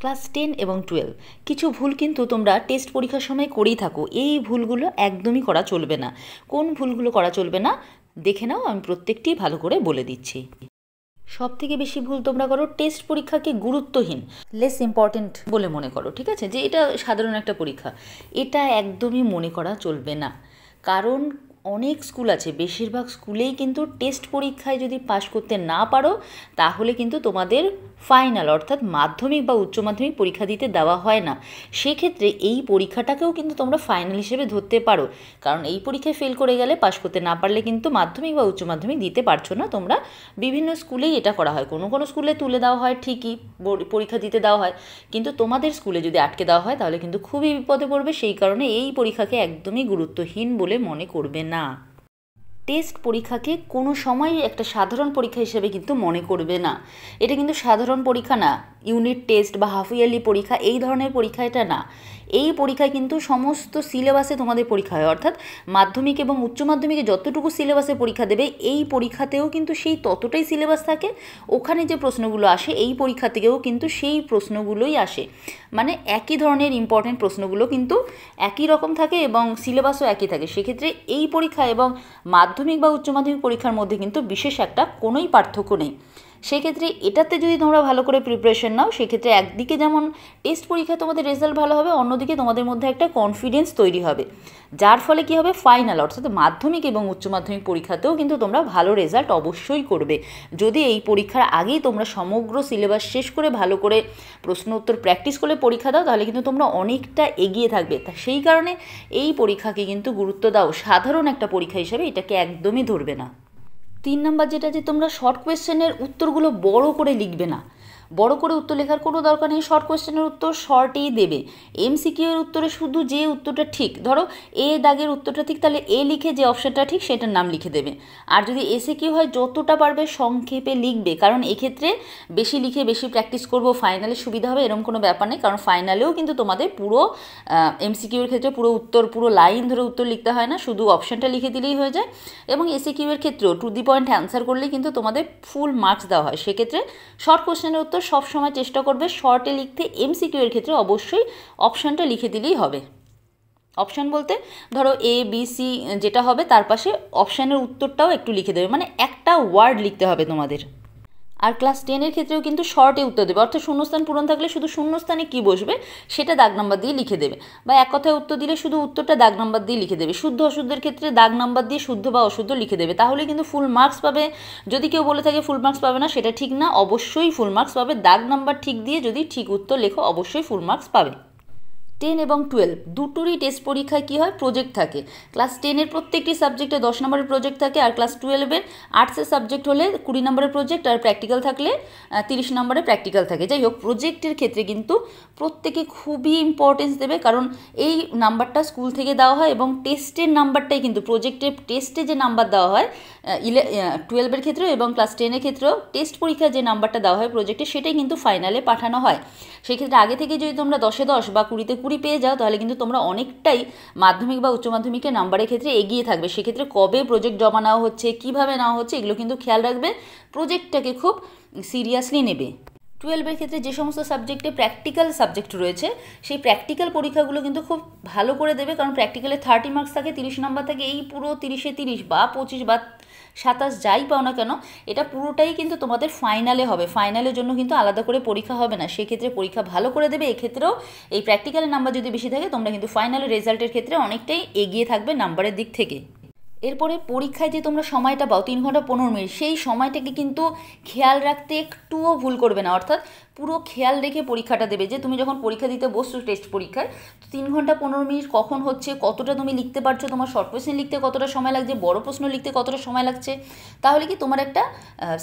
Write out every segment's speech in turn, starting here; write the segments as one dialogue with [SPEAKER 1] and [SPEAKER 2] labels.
[SPEAKER 1] class ten এবং twelve কিছু ভুল কিন্তু তোমরা টেস্ট পরীক্ষার সময় করেই থাকো এই ভুলগুলো একদমই করা চলবে না কোন ভুলগুলো করা চলবে না দেখে নাও আমি প্রত্যেকটি ভালো করে বলে দিচ্ছি সব থেকে বেশি ভুল তোমরা করো টেস্ট পরীক্ষাকে গুরুত্বহীন লেস ইম্পর্টেন্ট বলে মনে করো ঠিক আছে যে এটা সাধারণ একটা পরীক্ষা এটা একদমই মনে করা চলবে না কারণ অনেক স্কুল আছে বেশিরভাগ স্কুলেই কিন্তু টেস্ট পরীক্ষায় যদি পাশ করতে না পারো তাহলে কিন্তু তোমাদের ফাইনাল অর্থাৎ মাধ্যমিক বা উচ্চ মাধ্যমিক পরীক্ষা দিতে দেওয়া হয় না সেক্ষেত্রে এই পরীক্ষাটাকেও কিন্তু তোমরা ফাইনাল হিসেবে ধরতে পারো কারণ এই পরীক্ষায় ফেল করে গেলে পাশ করতে না পারলে কিন্তু মাধ্যমিক বা উচ্চ মাধ্যমিক দিতে পারছো না তোমরা বিভিন্ন স্কুলেই এটা করা হয় কোনো কোনো স্কুলে তুলে দেওয়া হয় ঠিকই পরীক্ষা দিতে দেওয়া হয় কিন্তু তোমাদের স্কুলে যদি আটকে দেওয়া হয় তাহলে কিন্তু খুবই বিপদে পড়বে সেই কারণে এই পরীক্ষাকে একদমই গুরুত্বহীন বলে মনে করবে না টেস্ট পরীক্ষাকে কোনো সময় একটা সাধারণ পরীক্ষা হিসেবে কিন্তু মনে করবে না এটা কিন্তু সাধারণ পরীক্ষা না ইউনিট টেস্ট বা হাফ ইয়ারলি পরীক্ষা এই ধরনের পরীক্ষা এটা না এই পরীক্ষায় কিন্তু সমস্ত সিলেবাসে তোমাদের পরীক্ষা হয় অর্থাৎ মাধ্যমিক এবং উচ্চ মাধ্যমিকে যতটুকু সিলেবাসে পরীক্ষা দেবে এই পরীক্ষাতেও কিন্তু সেই ততটাই সিলেবাস থাকে ওখানে যে প্রশ্নগুলো আসে এই পরীক্ষা থেকেও কিন্তু সেই প্রশ্নগুলোই আসে মানে একই ধরনের ইম্পর্টেন্ট প্রশ্নগুলো কিন্তু একই রকম থাকে এবং সিলেবাসও একই থাকে সেক্ষেত্রে এই পরীক্ষা এবং মাধ্যমিক বা উচ্চ মাধ্যমিক পরীক্ষার মধ্যে কিন্তু বিশেষ একটা কোনোই পার্থক্য নেই সেক্ষেত্রে এটাতে যদি তোমরা ভালো করে প্রিপারেশন নাও সেক্ষেত্রে একদিকে যেমন টেস্ট পরীক্ষায় তোমাদের রেজাল্ট ভালো হবে অন্যদিকে তোমাদের মধ্যে একটা কনফিডেন্স তৈরি হবে যার ফলে কি হবে ফাইনাল অর্থাৎ মাধ্যমিক এবং উচ্চ মাধ্যমিক পরীক্ষাতেও কিন্তু তোমরা ভালো রেজাল্ট অবশ্যই করবে যদি এই পরীক্ষার আগেই তোমরা সমগ্র সিলেবাস শেষ করে ভালো করে প্রশ্ন উত্তর প্র্যাকটিস করে পরীক্ষা দাও তাহলে কিন্তু তোমরা অনেকটা এগিয়ে থাকবে তা সেই কারণে এই পরীক্ষাকে কিন্তু গুরুত্ব দাও সাধারণ একটা পরীক্ষা হিসাবে এটাকে একদমই ধরবে না তিন নম্বর যেটা যে তোমরা শর্ট কোয়েশ্চেনের উত্তরগুলো বড় করে লিখবে না বড় করে উত্তর লেখার কোনো দরকার নেই শর্ট কোয়েশ্চেনের উত্তর শর্টেই দেবে এমসিকিউ এর উত্তরে শুধু যে উত্তরটা ঠিক ধরো এ দাগের উত্তরটা ঠিক তাহলে এ লিখে যে অপশানটা ঠিক সেটার নাম লিখে দেবে আর যদি এসে কিউ হয় যতটা পারবে সংক্ষেপে লিখবে কারণ এক্ষেত্রে বেশি লিখে বেশি প্র্যাকটিস করবো ফাইনালে সুবিধা হবে এরকম কোনো ব্যাপার নেই কারণ ফাইনালেও কিন্তু তোমাদের পুরো এমসিকিউর ক্ষেত্রে পুরো উত্তর পুরো লাইন ধরে উত্তর লিখতে হয় না শুধু অপশানটা লিখে দিলেই হয়ে যায় এবং এসিকিউ এর ক্ষেত্রেও টু দি পয়েন্ট অ্যান্সার করলে কিন্তু তোমাদের ফুল মার্কস দেওয়া হয় সেক্ষেত্রে শর্ট কোয়েশ্চেনের উত্তর তো সবসময় চেষ্টা করবে শর্টে লিখতে এমসিকিউ এর ক্ষেত্রে অবশ্যই অপশানটা লিখে দিলেই হবে অপশান বলতে ধরো এ বি সি যেটা হবে তার পাশে অপশানের উত্তরটাও একটু লিখে দেবে মানে একটা ওয়ার্ড লিখতে হবে তোমাদের আর ক্লাস টেনের ক্ষেত্রেও কিন্তু শর্টে উত্তর দেবে অর্থাৎ শূন্যস্থান পূরণ থাকলে শুধু শূন্যস্থানে কি বসবে সেটা দাগ নাম্বার দিয়ে লিখে দেবে বা এক কথায় উত্তর দিলে শুধু উত্তরটা দাগ নাম্বার দিয়ে লিখে দেবে শুদ্ধ অশুদ্ধের ক্ষেত্রে দাগ নাম্বার দিয়ে শুদ্ধ বা অশুদ্ধ লিখে দেবে তাহলে কিন্তু ফুল মার্কস পাবে যদি কেউ বলে থাকে ফুল মার্কস পাবে না সেটা ঠিক না অবশ্যই ফুল মার্কস পাবে দাগ নাম্বার ঠিক দিয়ে যদি ঠিক উত্তর লেখো অবশ্যই ফুল মার্কস পাবে টেন এবং টুয়েলভ দুটোরই টেস্ট পরীক্ষায় কী হয় প্রজেক্ট থাকে ক্লাস টেনের প্রত্যেকটি সাবজেক্টে দশ নম্বরের প্রজেক্ট থাকে আর ক্লাস টুয়েলভের আর্টসের সাবজেক্ট হলে কুড়ি নম্বরের প্রজেক্ট আর প্র্যাকটিক্যাল থাকলে তিরিশ নম্বরের প্র্যাকটিক্যাল থাকে যাই হোক প্রজেক্টের ক্ষেত্রে কিন্তু প্রত্যেকে খুবই ইম্পর্টেন্স দেবে কারণ এই নাম্বারটা স্কুল থেকে দেওয়া হয় এবং টেস্টের নাম্বারটাই কিন্তু প্রজেক্টের টেস্টে যে নাম্বার দেওয়া হয় ইলে টুয়েলভের ক্ষেত্রেও এবং ক্লাস টেনের ক্ষেত্রেও টেস্ট পরীক্ষায় যে নাম্বারটা দেওয়া হয় প্রজেক্টে সেটাই কিন্তু ফাইনালে পাঠানো হয় সেক্ষেত্রে আগে থেকে যদি তোমরা দশে দশ বা কুড়িতে পুরোপুরি পেয়ে যাও তাহলে কিন্তু তোমরা অনেকটাই মাধ্যমিক বা উচ্চ মাধ্যমিকের নাম্বারের ক্ষেত্রে এগিয়ে থাকবে সেক্ষেত্রে কবে প্রজেক্ট জমা নেওয়া হচ্ছে কিভাবে নেওয়া হচ্ছে এগুলো কিন্তু খেয়াল রাখবে প্রজেক্টটাকে খুব সিরিয়াসলি নেবে টুয়েলভের ক্ষেত্রে যে সমস্ত সাবজেক্টে প্র্যাকটিক্যাল সাবজেক্ট রয়েছে সেই প্র্যাকটিক্যাল পরীক্ষাগুলো কিন্তু খুব ভালো করে দেবে কারণ প্র্যাকটিক্যালে থার্টি মার্কস থাকে তিরিশ নাম্বার থাকে এই পুরো তিরিশে তিরিশ বা পঁচিশ বা সাতাশ যাই পাও না কেন এটা পুরোটাই কিন্তু তোমাদের ফাইনালে হবে ফাইনালের জন্য কিন্তু আলাদা করে পরীক্ষা হবে না সেক্ষেত্রে পরীক্ষা ভালো করে দেবে এক্ষেত্রেও এই প্র্যাকটিক্যালের নাম্বার যদি বেশি থাকে তোমরা কিন্তু ফাইনালের রেজাল্টের ক্ষেত্রে অনেকটাই এগিয়ে থাকবে নাম্বারের দিক থেকে এরপরে পরীক্ষায় যে তোমরা সময়টা পাও তিন ঘন্টা পনেরো মিনিট সেই সময়টাকে কিন্তু খেয়াল রাখতে একটুও ভুল করবে না অর্থাৎ পুরো খেয়াল রেখে পরীক্ষাটা দেবে যে তুমি যখন পরীক্ষা দিতে বসছো টেস্ট পরীক্ষায় তো তিন ঘন্টা পনেরো মিনিট কখন হচ্ছে কতটা তুমি লিখতে পারছো তোমার শর্ট কোয়েশ্চেন লিখতে কতটা সময় লাগছে বড় প্রশ্ন লিখতে কতটা সময় লাগছে তাহলে কি তোমার একটা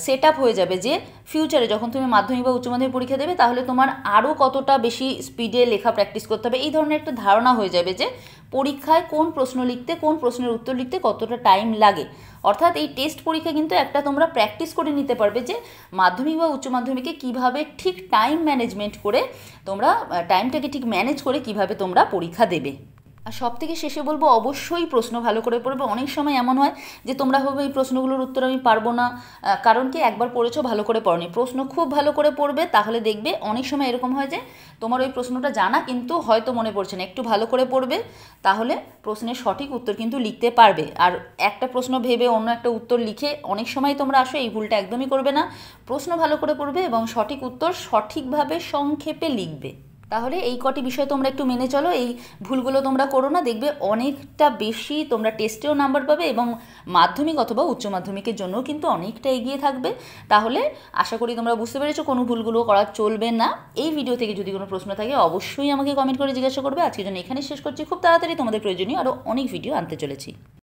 [SPEAKER 1] সেট আপ হয়ে যাবে যে ফিউচারে যখন তুমি মাধ্যমিক বা উচ্চ মাধ্যমিক পরীক্ষা দেবে তাহলে তোমার আরও কতটা বেশি স্পিডে লেখা প্র্যাকটিস করতে হবে এই ধরনের একটা ধারণা হয়ে যাবে যে পরীক্ষায় কোন প্রশ্ন লিখতে কোন প্রশ্নের উত্তর লিখতে কতটা টাইম লাগে অর্থাৎ এই টেস্ট পরীক্ষা কিন্তু একটা তোমরা প্র্যাকটিস করে নিতে পারবে যে মাধ্যমিক বা উচ্চ মাধ্যমিকে কীভাবে ঠিক টাইম ম্যানেজমেন্ট করে তোমরা টাইমটাকে ঠিক ম্যানেজ করে কিভাবে তোমরা পরীক্ষা দেবে আর সব থেকে শেষে বলবো অবশ্যই প্রশ্ন ভালো করে পড়বে অনেক সময় এমন হয় যে তোমরা হবে এই প্রশ্নগুলোর উত্তর আমি পারবো না কারণ কি একবার পড়েছো ভালো করে পড়নি প্রশ্ন খুব ভালো করে পড়বে তাহলে দেখবে অনেক সময় এরকম হয় যে তোমার ওই প্রশ্নটা জানা কিন্তু হয়তো মনে পড়ছে না একটু ভালো করে পড়বে তাহলে প্রশ্নের সঠিক উত্তর কিন্তু লিখতে পারবে আর একটা প্রশ্ন ভেবে অন্য একটা উত্তর লিখে অনেক সময় তোমরা আসো এই ভুলটা একদমই করবে না প্রশ্ন ভালো করে পড়বে এবং সঠিক উত্তর সঠিকভাবে সংক্ষেপে লিখবে তাহলে এই কটি বিষয় তোমরা একটু মেনে চলো এই ভুলগুলো তোমরা করো না দেখবে অনেকটা বেশি তোমরা টেস্টেও নাম্বার পাবে এবং মাধ্যমিক অথবা উচ্চ মাধ্যমিকের জন্য কিন্তু অনেকটা এগিয়ে থাকবে তাহলে আশা করি তোমরা বুঝতে পেরেছো কোনো ভুলগুলো করা চলবে না এই ভিডিও থেকে যদি কোনো প্রশ্ন থাকে অবশ্যই আমাকে কমেন্ট করে জিজ্ঞাসা করবে আজকের জন্য এখানে শেষ করছি খুব তাড়াতাড়ি তোমাদের প্রয়োজনীয় আরও অনেক ভিডিও আনতে চলেছি